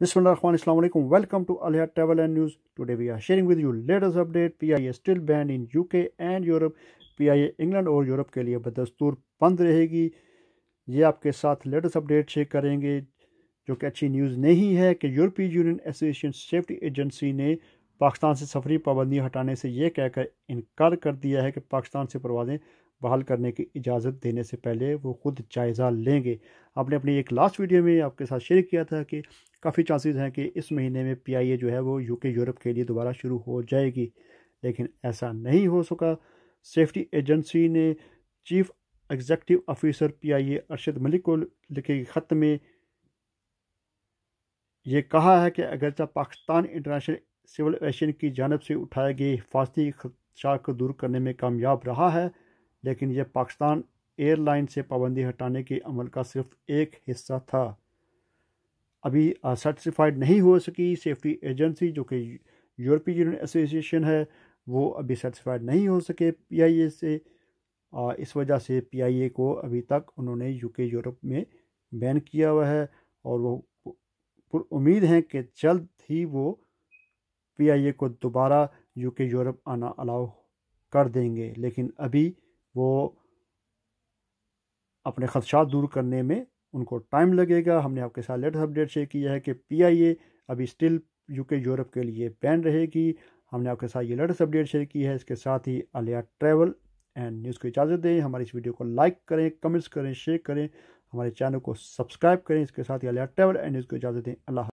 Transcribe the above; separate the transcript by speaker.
Speaker 1: बिस्मिल अल्लाम welcome to Aliya travel and news today we are sharing with you latest update P I A still banned in U K and Europe P I A England और यूरोप के लिए बदस्तूर बंद रहेगी ये आपके साथ लेटेस्ट अपडेट शेयर करेंगे जो कि अच्छी न्यूज़ नहीं है कि यूरोपीय यूनियन एसोसिएशन सेफ्टी एजेंसी ने पाकिस्तान से सफरी पाबंदी हटाने से यह कहकर इनकार कर दिया है कि पाकिस्तान से परवाजें बहाल करने की इजाज़त देने से पहले वो खुद जायज़ा लेंगे आपने अपनी एक लास्ट वीडियो में आपके साथ शेयर किया था कि काफ़ी चांसेस हैं कि इस महीने में पीआईए जो है वो यूके यूरोप के लिए दोबारा शुरू हो जाएगी लेकिन ऐसा नहीं हो सका सेफ्टी एजेंसी ने chief executive officer PIA Arshad Malik को लिखे ख़त में ये कहा है कि अगरचा पाकिस्तान इंटरनेशनल सिविल एशियन की जानब से उठाए गए हिफाजती खदशा को दूर करने में कामयाब रहा है लेकिन यह पाकिस्तान एयरलाइन से पाबंदी हटाने के अमल का सिर्फ एक हिस्सा था अभी सर्टिफाइड नहीं हो सकी सेफ्टी एजेंसी जो कि यूरोपीय यूनियन एसोसिएशन है वो अभी सर्टिफाइड नहीं हो सके पीआईए से आ, इस वजह से पीआईए को अभी तक उन्होंने यूके यूरोप में बैन किया हुआ है और वो उम्मीद हैं कि जल्द ही वो पीआईए को दोबारा यूके यूरोप आना अलाउ कर देंगे लेकिन अभी वो अपने खदशात दूर करने में उनको टाइम लगेगा हमने आपके साथ लेटेस्ट अपडेट शेयर किया है कि पीआईए अभी स्टिल यूके यूरोप के लिए बैन रहेगी हमने आपके साथ ये लेटेस्ट अपडेट शेयर की है इसके साथ ही अलिया ट्रैवल एंड न्यूज़ को इजाज़त दें हमारी इस वीडियो को लाइक करें कमेंट्स करें शेयर करें हमारे चैनल को सब्सक्राइब करें इसके साथ ही अलिया ट्रैवल एंड न्यूज़ को इजाज़त दें अल्लाह